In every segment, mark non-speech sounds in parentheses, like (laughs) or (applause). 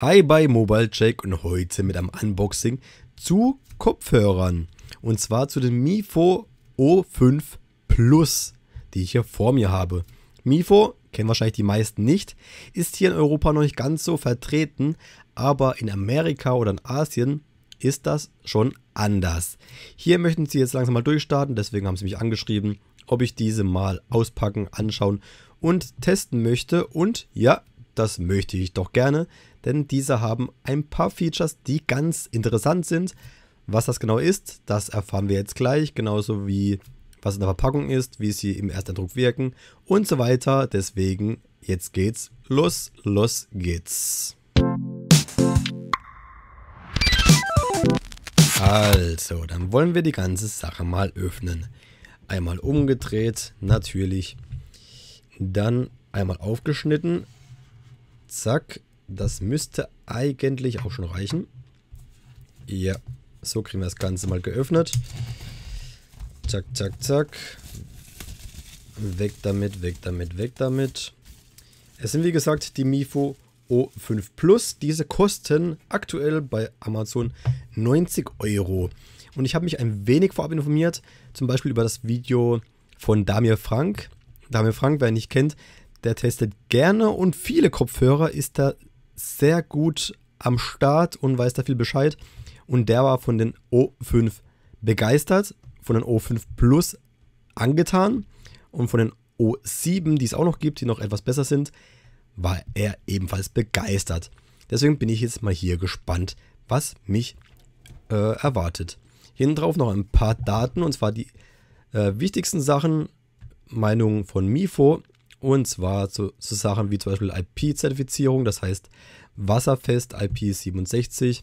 Hi bei Mobile Check und heute mit einem Unboxing zu Kopfhörern. Und zwar zu den Mifo O5 Plus, die ich hier vor mir habe. Mifo, kennen wahrscheinlich die meisten nicht, ist hier in Europa noch nicht ganz so vertreten, aber in Amerika oder in Asien ist das schon anders. Hier möchten sie jetzt langsam mal durchstarten, deswegen haben sie mich angeschrieben, ob ich diese mal auspacken, anschauen und testen möchte. Und ja, das möchte ich doch gerne, denn diese haben ein paar Features, die ganz interessant sind. Was das genau ist, das erfahren wir jetzt gleich, genauso wie was in der Verpackung ist, wie sie im Ersteindruck wirken und so weiter. Deswegen, jetzt geht's los, los geht's. Also, dann wollen wir die ganze Sache mal öffnen. Einmal umgedreht, natürlich. Dann einmal aufgeschnitten. Zack. Das müsste eigentlich auch schon reichen. Ja, so kriegen wir das Ganze mal geöffnet. Zack, zack, zack. Weg damit, weg damit, weg damit. Es sind wie gesagt die Mifo O5 Plus. Diese kosten aktuell bei Amazon 90 Euro. Und ich habe mich ein wenig vorab informiert, zum Beispiel über das Video von Damir Frank. Damir Frank, wer ihn nicht kennt, der testet gerne und viele Kopfhörer, ist da sehr gut am Start und weiß da viel Bescheid. Und der war von den O5 begeistert, von den O5 Plus angetan und von den O7, die es auch noch gibt, die noch etwas besser sind, war er ebenfalls begeistert. Deswegen bin ich jetzt mal hier gespannt, was mich äh, erwartet. Hinten drauf noch ein paar Daten und zwar die äh, wichtigsten Sachen, Meinung von Mifo, und zwar zu, zu Sachen wie zum Beispiel IP-Zertifizierung, das heißt wasserfest IP67,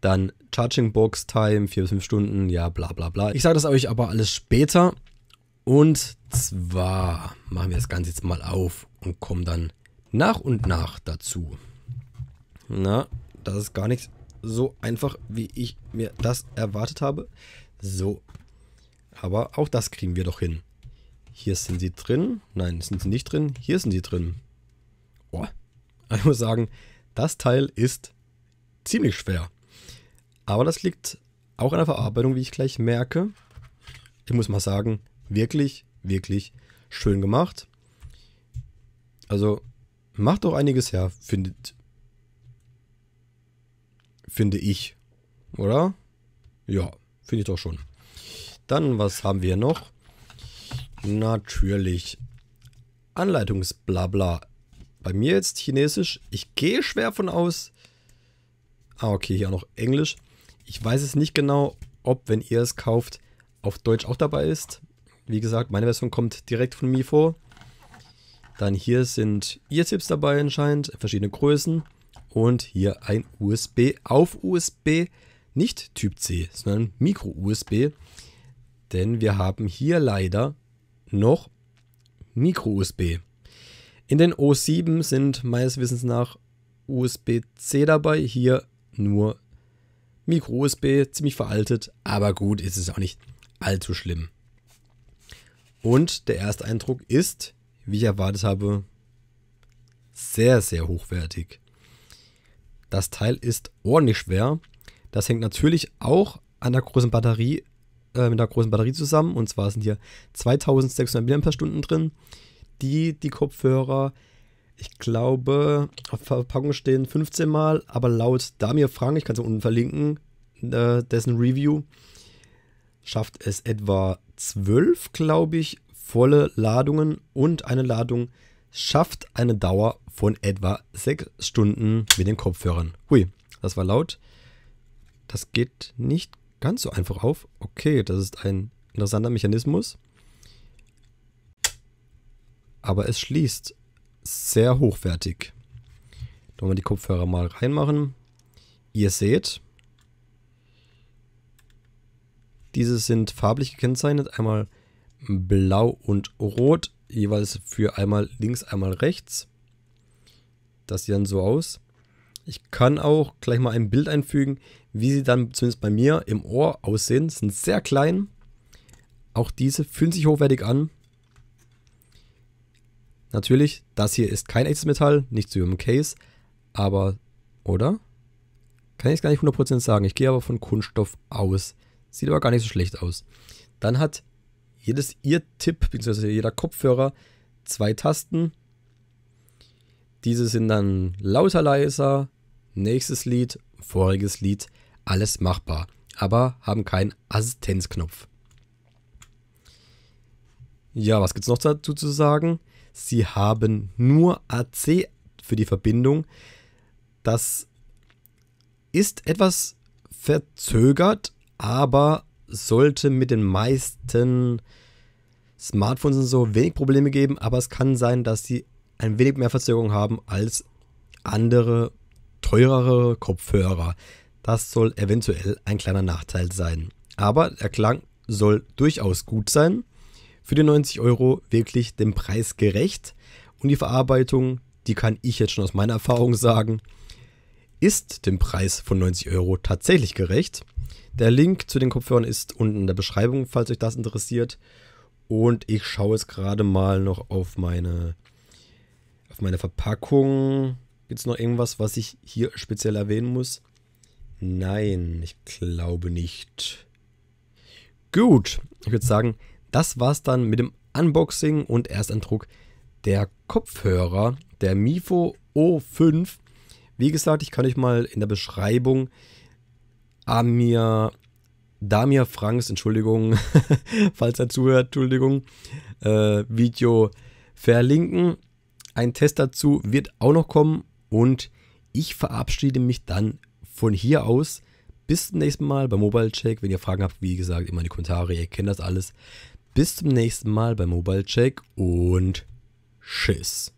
dann Charging Box Time, 4 bis 5 Stunden, ja, bla bla bla. Ich sage das euch aber alles später. Und zwar machen wir das Ganze jetzt mal auf und kommen dann nach und nach dazu. Na, das ist gar nicht so einfach, wie ich mir das erwartet habe. So. Aber auch das kriegen wir doch hin. Hier sind sie drin. Nein, sind sie nicht drin. Hier sind sie drin. Boah. (laughs) Ich muss sagen, das Teil ist ziemlich schwer. Aber das liegt auch an der Verarbeitung, wie ich gleich merke. Ich muss mal sagen, wirklich, wirklich schön gemacht. Also macht doch einiges her, findet, finde ich. Oder? Ja, finde ich doch schon. Dann, was haben wir noch? Natürlich. Anleitungsblabla. Bei mir jetzt Chinesisch. Ich gehe schwer von aus. Ah, okay, hier auch noch Englisch. Ich weiß es nicht genau, ob, wenn ihr es kauft, auf Deutsch auch dabei ist. Wie gesagt, meine Version kommt direkt von mir vor. Dann hier sind ihr Tipps dabei anscheinend, verschiedene Größen. Und hier ein USB auf USB, nicht Typ C, sondern Micro-USB. Denn wir haben hier leider noch Micro-USB. In den O7 sind meines Wissens nach USB-C dabei, hier nur Micro-USB, ziemlich veraltet, aber gut, ist es auch nicht allzu schlimm. Und der erste Eindruck ist, wie ich erwartet habe, sehr, sehr hochwertig. Das Teil ist ordentlich schwer. Das hängt natürlich auch an der großen Batterie, äh, mit einer großen Batterie zusammen. Und zwar sind hier 2600 mAh drin, die die Kopfhörer, ich glaube, auf Verpackung stehen 15 Mal, aber laut Damir Frank, ich kann es unten verlinken, äh, dessen Review, schafft es etwa 12, glaube ich, volle Ladungen und eine Ladung schafft eine Dauer von etwa 6 Stunden mit den Kopfhörern. Hui, das war laut. Das geht nicht ganz so einfach auf. Okay, das ist ein interessanter Mechanismus. Aber es schließt sehr hochwertig. Da wollen wir die Kopfhörer mal reinmachen. Ihr seht, diese sind farblich gekennzeichnet. Einmal blau und rot, jeweils für einmal links, einmal rechts. Das sieht dann so aus. Ich kann auch gleich mal ein Bild einfügen, wie sie dann zumindest bei mir im Ohr aussehen. Sind sehr klein. Auch diese fühlen sich hochwertig an. Natürlich, das hier ist kein echtes Metall, nicht zu ihrem Case, aber, oder? Kann ich es gar nicht 100% sagen. Ich gehe aber von Kunststoff aus. Sieht aber gar nicht so schlecht aus. Dann hat jedes Ear-Tipp, bzw. jeder Kopfhörer, zwei Tasten. Diese sind dann lauter leiser, nächstes Lied, voriges Lied, alles machbar, aber haben keinen Assistenzknopf. Ja, was gibt es noch dazu zu sagen? Sie haben nur AC für die Verbindung. Das ist etwas verzögert, aber sollte mit den meisten Smartphones und so wenig Probleme geben, aber es kann sein, dass sie ein wenig mehr Verzögerung haben als andere teurere Kopfhörer. Das soll eventuell ein kleiner Nachteil sein. Aber der Klang soll durchaus gut sein. Für die 90 Euro wirklich dem Preis gerecht. Und die Verarbeitung, die kann ich jetzt schon aus meiner Erfahrung sagen, ist dem Preis von 90 Euro tatsächlich gerecht. Der Link zu den Kopfhörern ist unten in der Beschreibung, falls euch das interessiert. Und ich schaue jetzt gerade mal noch auf meine meine Verpackung. Gibt es noch irgendwas, was ich hier speziell erwähnen muss? Nein, ich glaube nicht. Gut, ich würde sagen, das war's dann mit dem Unboxing und Ersteindruck der Kopfhörer, der Mifo O5. Wie gesagt, ich kann euch mal in der Beschreibung Amir, Damir Franks, Entschuldigung, (laughs) falls er zuhört, Entschuldigung, äh, Video verlinken. Ein Test dazu wird auch noch kommen und ich verabschiede mich dann von hier aus. Bis zum nächsten Mal beim Mobile Check. Wenn ihr Fragen habt, wie gesagt, immer in die Kommentare. Ihr kennt das alles. Bis zum nächsten Mal beim Mobile Check und tschüss.